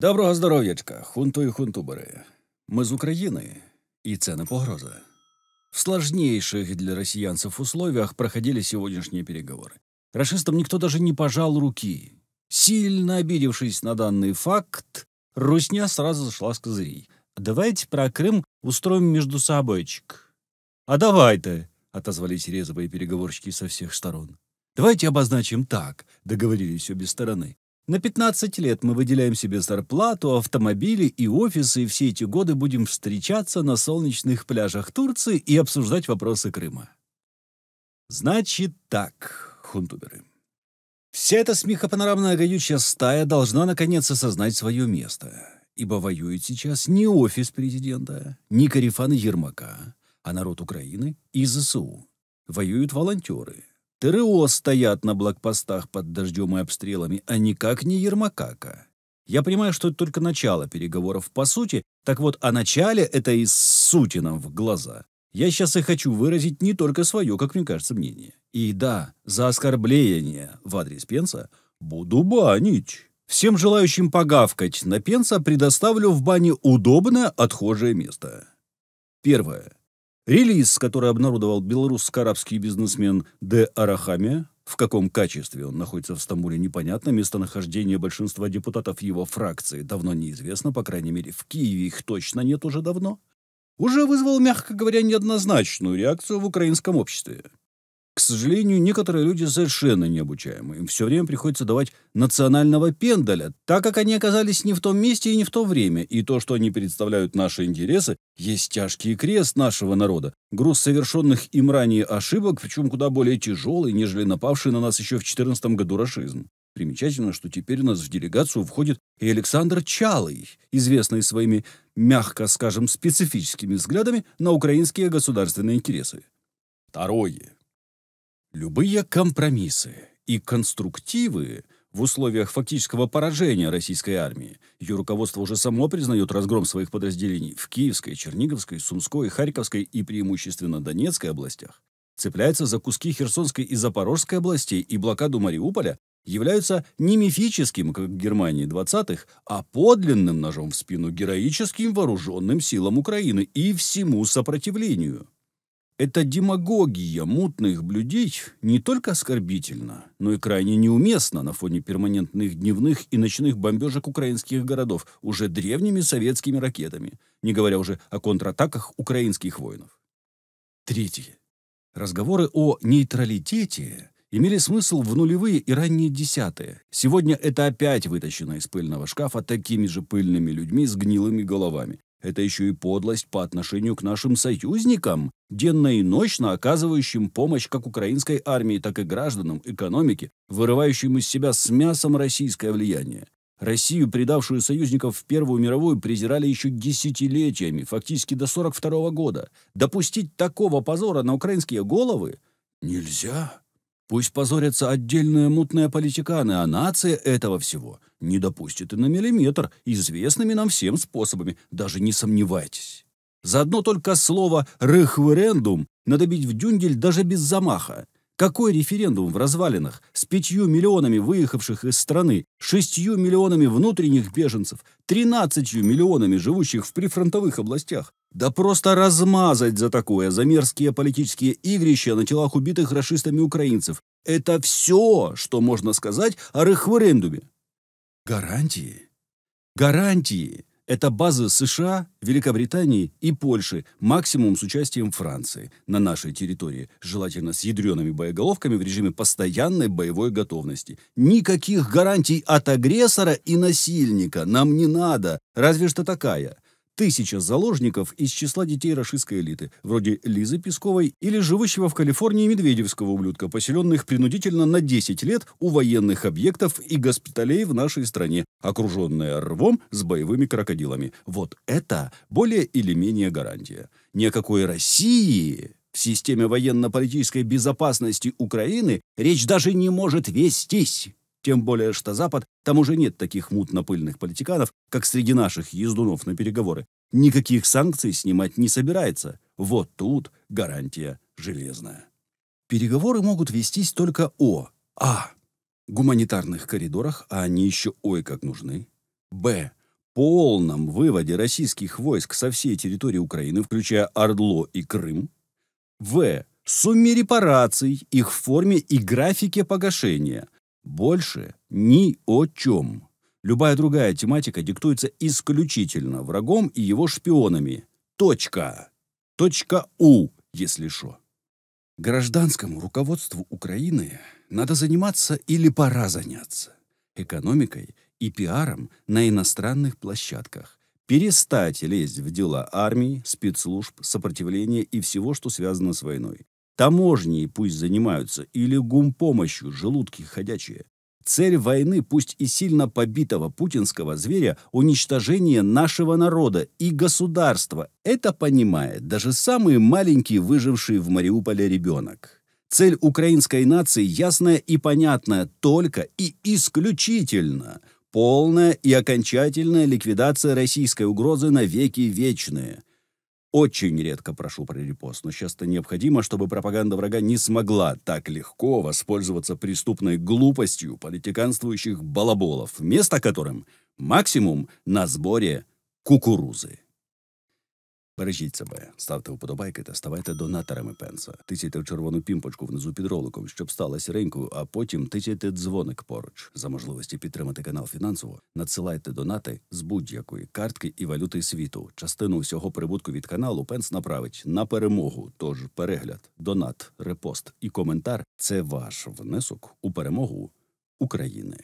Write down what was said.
Доброго здоров'ячка, хунту і хунтубери. Ми з України, и це не погроза. В сложнейших для россиянцев условиях проходили сегодняшние переговоры. Рашистам никто даже не пожал руки. Сильно обидевшись на данный факт, Русня сразу зашла с козырей. «Давайте про Крым устроим между собойчик». «А давайте, — отозвались резовые переговорщики со всех сторон. «Давайте обозначим так», — договорились обе стороны. На 15 лет мы выделяем себе зарплату, автомобили и офисы, и все эти годы будем встречаться на солнечных пляжах Турции и обсуждать вопросы Крыма. Значит так, хунтуберы. Вся эта смехопанорамная гадючая стая должна наконец осознать свое место, ибо воюет сейчас не офис президента, не Карифана Ермака, а народ Украины и ЗСУ. Воюют волонтеры, ТРО стоят на блокпостах под дождем и обстрелами, а никак не Ермакака. Я понимаю, что это только начало переговоров по сути, так вот о начале это и с Сутином в глаза. Я сейчас и хочу выразить не только свое, как мне кажется, мнение. И да, за оскорбление в адрес Пенса буду банить. Всем желающим погавкать на Пенса предоставлю в бане удобное отхожее место. Первое. Релиз, который обнародовал белорусско-арабский бизнесмен Д. Арахами, в каком качестве он находится в Стамбуле, непонятно. Местонахождение большинства депутатов его фракции давно неизвестно, по крайней мере, в Киеве их точно нет уже давно. Уже вызвал, мягко говоря, неоднозначную реакцию в украинском обществе. К сожалению, некоторые люди совершенно необучаемы. Им все время приходится давать национального пендаля, так как они оказались не в том месте и не в то время. И то, что они представляют наши интересы, есть тяжкий крест нашего народа. Груз совершенных им ранее ошибок, причем куда более тяжелый, нежели напавший на нас еще в 14 году расизм. Примечательно, что теперь у нас в делегацию входит и Александр Чалый, известный своими, мягко скажем, специфическими взглядами на украинские государственные интересы. Второе. Любые компромиссы и конструктивы в условиях фактического поражения российской армии, ее руководство уже само признает разгром своих подразделений в Киевской, Черниговской, Сумской, Харьковской и преимущественно Донецкой областях, цепляется за куски Херсонской и Запорожской областей и блокаду Мариуполя, являются не мифическим, как в Германии 20-х, а подлинным ножом в спину героическим вооруженным силам Украины и всему сопротивлению. Эта демагогия мутных блюдей не только оскорбительна, но и крайне неуместна на фоне перманентных дневных и ночных бомбежек украинских городов уже древними советскими ракетами, не говоря уже о контратаках украинских воинов. Третье. Разговоры о нейтралитете имели смысл в нулевые и ранние десятые. Сегодня это опять вытащено из пыльного шкафа такими же пыльными людьми с гнилыми головами, это еще и подлость по отношению к нашим союзникам, денно и ночно оказывающим помощь как украинской армии, так и гражданам, экономике, вырывающим из себя с мясом российское влияние. Россию, предавшую союзников в Первую мировую, презирали еще десятилетиями, фактически до 42 -го года. Допустить такого позора на украинские головы нельзя. Пусть позорятся отдельные мутные политиканы, а нация этого всего не допустит и на миллиметр, известными нам всем способами, даже не сомневайтесь. Заодно только слово «рехверендум» надо бить в дюнгель даже без замаха. Какой референдум в развалинах с пятью миллионами выехавших из страны, шестью миллионами внутренних беженцев, тринадцатью миллионами живущих в прифронтовых областях, да просто размазать за такое, за мерзкие политические игрища на телах убитых расистами украинцев. Это все, что можно сказать о референдуме. Гарантии? Гарантии! Это базы США, Великобритании и Польши, максимум с участием Франции на нашей территории, желательно с ядреными боеголовками в режиме постоянной боевой готовности. Никаких гарантий от агрессора и насильника нам не надо, разве что такая – тысяча заложников из числа детей российской элиты, вроде Лизы Песковой или живущего в Калифорнии медведевского ублюдка, поселенных принудительно на 10 лет у военных объектов и госпиталей в нашей стране, окруженная рвом с боевыми крокодилами. Вот это более или менее гарантия. Ни о какой России в системе военно-политической безопасности Украины речь даже не может вестись. Тем более, что Запад, там уже нет таких мутно-пыльных политиканов, как среди наших ездунов на переговоры. Никаких санкций снимать не собирается. Вот тут гарантия железная. Переговоры могут вестись только о А. Гуманитарных коридорах, а они еще ой как нужны. Б. Полном выводе российских войск со всей территории Украины, включая Ордло и Крым. В. Сумме репараций, их форме и графике погашения – больше ни о чем. Любая другая тематика диктуется исключительно врагом и его шпионами. Точка. Точка У, если что. Гражданскому руководству Украины надо заниматься или пора заняться экономикой и пиаром на иностранных площадках, перестать лезть в дела армии, спецслужб, сопротивления и всего, что связано с войной. Таможней пусть занимаются, или гумпомощью, желудки ходячие. Цель войны, пусть и сильно побитого путинского зверя, уничтожение нашего народа и государства. Это понимает даже самый маленький выживший в Мариуполе ребенок. Цель украинской нации ясная и понятная только и исключительно – полная и окончательная ликвидация российской угрозы на веки вечные – очень редко прошу про репост, но сейчас-то необходимо, чтобы пропаганда врага не смогла так легко воспользоваться преступной глупостью политиканствующих балаболов, место которым максимум на сборе кукурузы. Бережіть себе, ставте вподобайки та ставайте донаторами пенса. Тисяйте в червону пімпочку внизу під роликом, щоб стала сіренькою, а потім тисяйте дзвоник поруч. За можливості підтримати канал фінансово, надсилайте донати з будь-якої картки і валюти світу. Частину всього прибутку від каналу пенс направить на перемогу. Тож перегляд, донат, репост і коментар це ваш внесок у перемогу України.